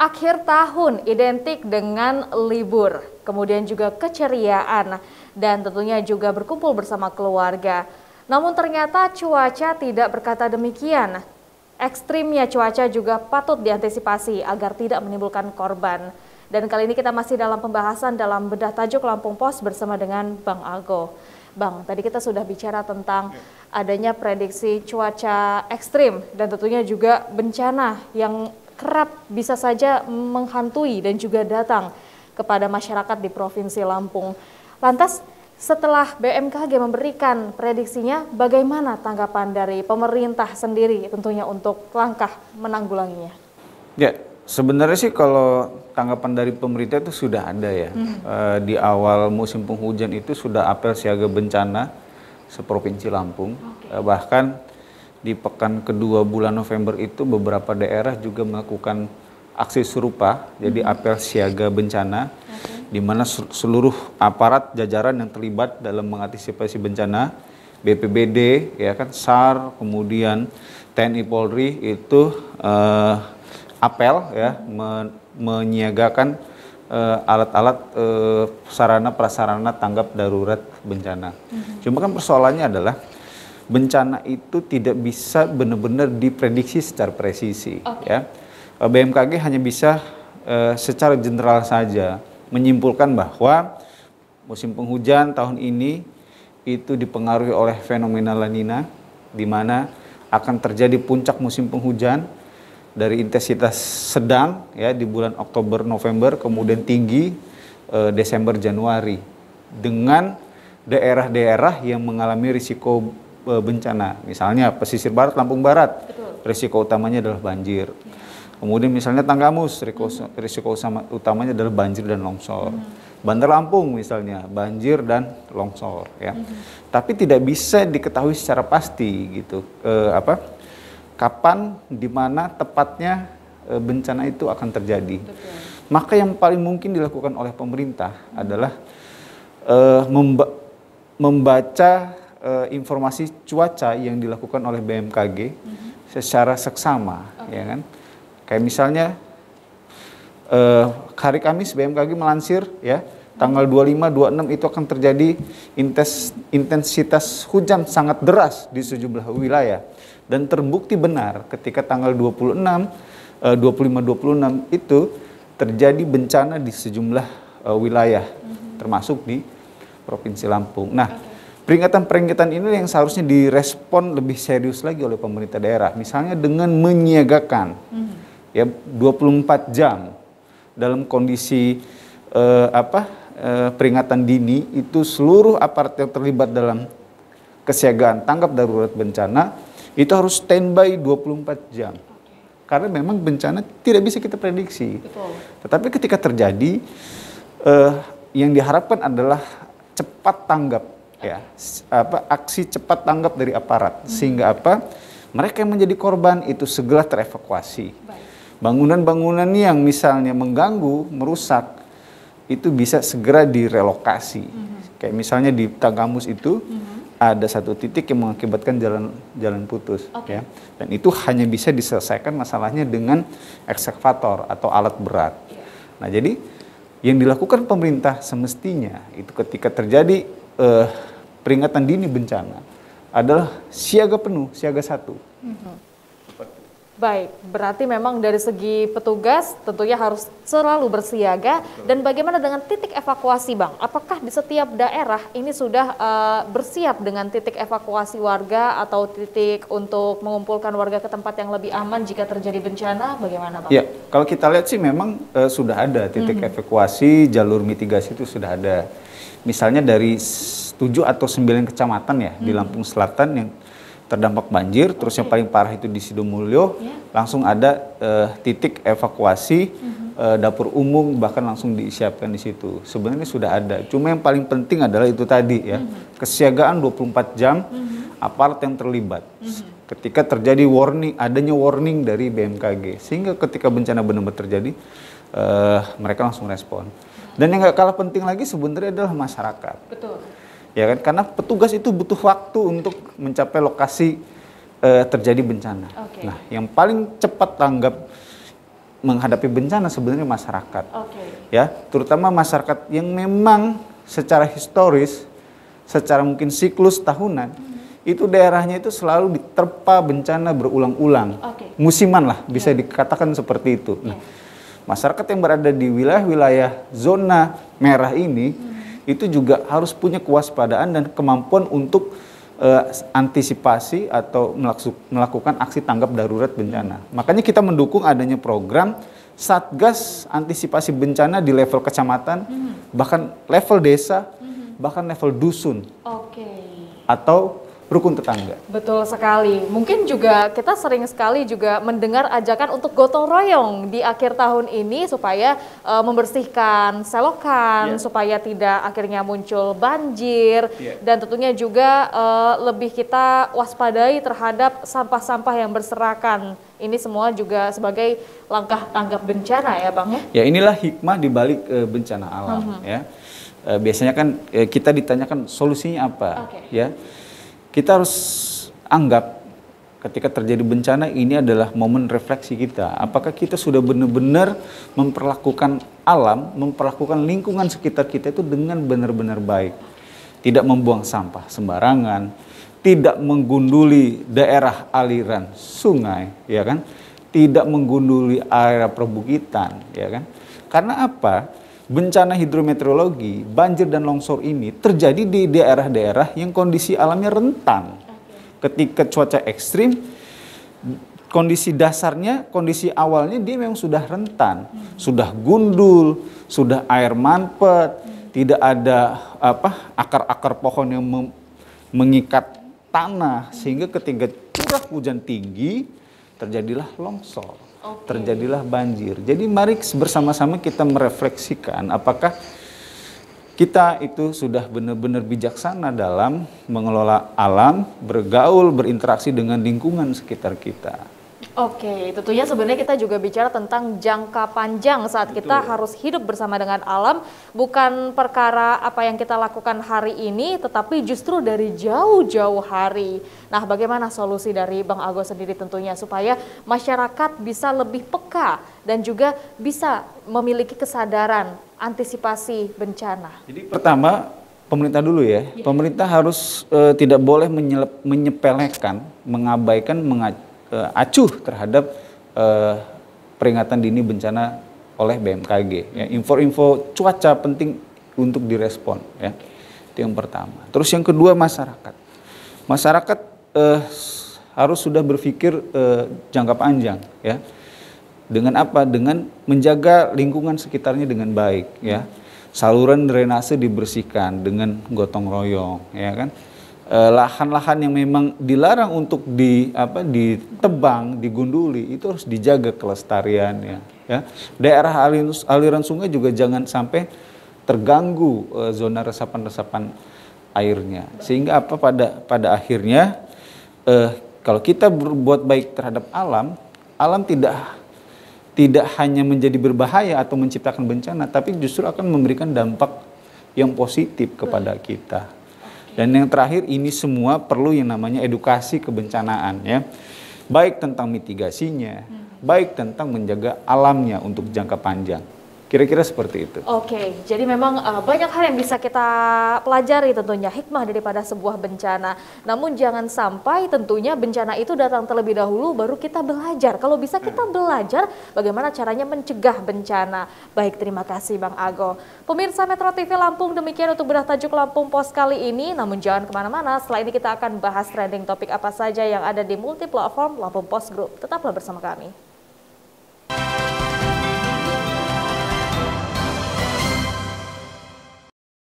Akhir tahun identik dengan libur, kemudian juga keceriaan, dan tentunya juga berkumpul bersama keluarga. Namun ternyata cuaca tidak berkata demikian. Ekstrimnya cuaca juga patut diantisipasi agar tidak menimbulkan korban. Dan kali ini kita masih dalam pembahasan dalam bedah tajuk Lampung Pos bersama dengan Bang Ago. Bang, tadi kita sudah bicara tentang ya. adanya prediksi cuaca ekstrim dan tentunya juga bencana yang kerap bisa saja menghantui dan juga datang kepada masyarakat di Provinsi Lampung. Lantas, setelah BMKG memberikan prediksinya, bagaimana tanggapan dari pemerintah sendiri tentunya untuk langkah menanggulanginya? Ya, sebenarnya sih kalau tanggapan dari pemerintah itu sudah ada ya. Hmm. E, di awal musim penghujan itu sudah apel siaga bencana seprovinsi Lampung. Okay. E, eh, bahkan di pekan kedua bulan November itu beberapa daerah juga melakukan aksi serupa, jadi hmm. apel siaga bencana, okay. di mana seluruh aparat jajaran yang terlibat dalam mengantisipasi bencana, BPBD, ya kan, SAR, kemudian TNI Polri itu uh, apel ya men menyiagakan eh, alat-alat uh, eh, sarana prasarana tanggap darurat bencana. Hmm. Cuma kan persoalannya adalah bencana itu tidak bisa benar-benar diprediksi secara presisi okay. ya. Eh, BMKG hanya bisa uh, secara general saja menyimpulkan bahwa musim penghujan tahun ini itu dipengaruhi oleh fenomena La Nina di mana akan terjadi puncak musim penghujan dari intensitas sedang ya di bulan Oktober November kemudian tinggi e, Desember Januari dengan daerah-daerah yang mengalami risiko Eh, bencana. Misalnya pesisir barat, Lampung Barat, Betul. risiko utamanya adalah banjir. Ya. Kemudian misalnya Tanggamus, risiko, hmm. risiko utamanya adalah banjir dan longsor. Hmm. Bandar Lampung misalnya, banjir dan longsor ya. Hmm. Tapi tidak bisa diketahui secara pasti gitu E, apa kapan di mana tepatnya e, bencana itu akan terjadi. Betul. Maka yang paling mungkin dilakukan oleh pemerintah adalah memba membaca uh, informasi cuaca yang dilakukan oleh BMKG mm -hmm. secara seksama, okay. ya kan? Kayak misalnya uh, hari Kamis BMKG melansir ya tanggal 25 26 itu akan terjadi intens, intensitas hujan sangat deras di sejumlah wilayah dan terbukti benar ketika tanggal 26 uh, 25 26 itu terjadi bencana di sejumlah uh, wilayah mm -hmm. termasuk di Provinsi Lampung. Nah, okay Peringatan-peringatan ini yang seharusnya direspon lebih serius lagi oleh pemerintah daerah. Misalnya dengan menyiagakan hmm. ya 24 jam dalam kondisi eh, apa eh, peringatan dini itu seluruh aparat yang terlibat dalam kesiagaan tanggap darurat bencana itu harus standby 24 jam. Karena memang bencana tidak bisa kita prediksi. Betul. Tetapi ketika terjadi eh, yang diharapkan adalah cepat tanggap ya apa aksi cepat tanggap dari aparat hmm. sehingga apa mereka yang menjadi korban itu segera terevakuasi bangunan-bangunan yang misalnya mengganggu merusak itu bisa segera direlokasi hmm. kayak misalnya di Tagamus itu hmm. ada satu titik yang mengakibatkan jalan jalan putus okay. ya dan itu hanya bisa diselesaikan masalahnya dengan ekskavator atau alat berat yeah. nah jadi yang dilakukan pemerintah semestinya itu ketika terjadi eh, peringatan dini bencana adalah siaga penuh, siaga satu. Mm -hmm. Baik, berarti memang dari segi petugas tentunya harus selalu bersiaga Betul. dan bagaimana dengan titik evakuasi, Bang? Apakah di setiap daerah ini sudah uh, bersiap dengan titik evakuasi warga atau titik untuk mengumpulkan warga ke tempat yang lebih aman jika terjadi bencana? Bagaimana, Bang? Ya, kalau kita lihat sih memang uh, sudah ada titik mm -hmm. evakuasi, jalur mitigasi itu sudah ada. Misalnya dari 7 atau 9 kecamatan ya mm -hmm. di Lampung Selatan yang terdampak banjir, terus yang paling parah itu di Sidomulyo, yeah. langsung ada uh, titik evakuasi mm -hmm. uh, dapur umum bahkan langsung disiapkan di situ. Sebenarnya sudah ada, cuma yang paling penting adalah itu tadi ya mm -hmm. kesiagaan 24 jam mm -hmm. aparat yang terlibat. Mm -hmm. Ketika terjadi warning, adanya warning dari BMKG, sehingga ketika bencana benar-benar terjadi, uh, mereka langsung respon. Dan yang gak kalah penting lagi sebenarnya adalah masyarakat. Betul ya kan? Karena petugas itu butuh waktu untuk mencapai lokasi eh, terjadi bencana. Okay. Nah, yang paling cepat tanggap menghadapi bencana sebenarnya masyarakat, okay. ya, terutama masyarakat yang memang secara historis, secara mungkin siklus tahunan, hmm. itu daerahnya itu selalu diterpa bencana berulang-ulang, okay. musiman lah bisa yeah. dikatakan seperti itu. Yeah. Nah, masyarakat yang berada di wilayah-wilayah zona merah ini. Hmm itu juga harus punya kewaspadaan dan kemampuan untuk uh, antisipasi atau melakukan aksi tanggap darurat bencana. Makanya kita mendukung adanya program Satgas antisipasi bencana di level kecamatan, hmm. bahkan level desa, hmm. bahkan level dusun. Okay. Atau rukun tetangga. Betul sekali. Mungkin juga kita sering sekali juga mendengar ajakan untuk gotong royong di akhir tahun ini supaya uh, membersihkan selokan, yeah. supaya tidak akhirnya muncul banjir yeah. dan tentunya juga uh, lebih kita waspadai terhadap sampah-sampah yang berserakan. Ini semua juga sebagai langkah tanggap bencana ya, Bang ya. ya inilah hikmah di balik uh, bencana alam uh mhm. -huh. ya. biasanya kan kita ditanyakan solusinya apa okay. ya kita harus anggap ketika terjadi bencana ini adalah momen refleksi kita. Apakah kita sudah benar-benar memperlakukan alam, memperlakukan lingkungan sekitar kita itu dengan benar-benar baik. Tidak membuang sampah sembarangan, tidak menggunduli daerah aliran sungai, ya kan? Tidak menggunduli area perbukitan, ya kan? Karena apa? bencana hidrometeorologi, banjir dan longsor ini terjadi di daerah-daerah yang kondisi alamnya rentan. Ketika cuaca ekstrim, kondisi dasarnya, kondisi awalnya dia memang sudah rentan, hmm. sudah gundul, sudah air manpet, hmm. tidak ada apa akar-akar pohon yang mengikat tanah hmm. sehingga ketika curah hujan tinggi terjadilah longsor okay. terjadilah banjir. Jadi mari bersama-sama kita merefleksikan apakah kita itu sudah benar-benar bijaksana dalam mengelola alam, bergaul, berinteraksi dengan lingkungan sekitar kita. Oke, tentunya sebenarnya kita juga bicara tentang jangka panjang saat Betul. kita harus hidup bersama dengan alam, bukan perkara apa yang kita lakukan hari ini, tetapi justru dari jauh-jauh hari. Nah, bagaimana solusi dari Bang Agus sendiri tentunya supaya masyarakat bisa lebih peka dan juga bisa memiliki kesadaran antisipasi bencana. Jadi pertama pemerintah dulu ya, iya. pemerintah harus e, tidak boleh menyelep, menyepelekan, mengabaikan, mengac uh, acuh terhadap uh, peringatan dini bencana oleh BMKG. info ya, info-info cuaca penting untuk direspon. Ya. Itu yang pertama. Terus yang kedua masyarakat. Masyarakat uh, harus sudah berpikir uh, jangka panjang. Ya. Dengan apa? Dengan menjaga lingkungan sekitarnya dengan baik. Ya. Saluran drainase dibersihkan dengan gotong royong. Ya kan? Eh, lahan-lahan yang memang dilarang untuk di apa ditebang, digunduli itu harus dijaga kelestariannya ya. Daerah aliran, aliran sungai juga jangan sampai terganggu e, zona resapan-resapan airnya. Sehingga apa pada pada akhirnya e, kalau kita berbuat baik terhadap alam, alam tidak tidak hanya menjadi berbahaya atau menciptakan bencana, tapi justru akan memberikan dampak yang positif kepada kita. Dan yang terakhir ini semua perlu yang namanya edukasi kebencanaan ya. Baik tentang mitigasinya, hmm. baik tentang menjaga alamnya untuk jangka panjang. Kira-kira seperti itu. Oke, okay, jadi memang uh, banyak hal yang bisa kita pelajari tentunya hikmah daripada sebuah bencana. Namun jangan sampai tentunya bencana itu datang terlebih dahulu baru kita belajar. Kalau bisa hmm. kita belajar bagaimana caranya mencegah bencana. Baik, terima kasih Bang Ago. Pemirsa Metro TV Lampung demikian untuk bedah tajuk Lampung Pos kali ini. Namun jangan kemana-mana, setelah ini kita akan bahas trending topik apa saja yang ada di multi platform Lampung Pos Group. Tetaplah bersama kami.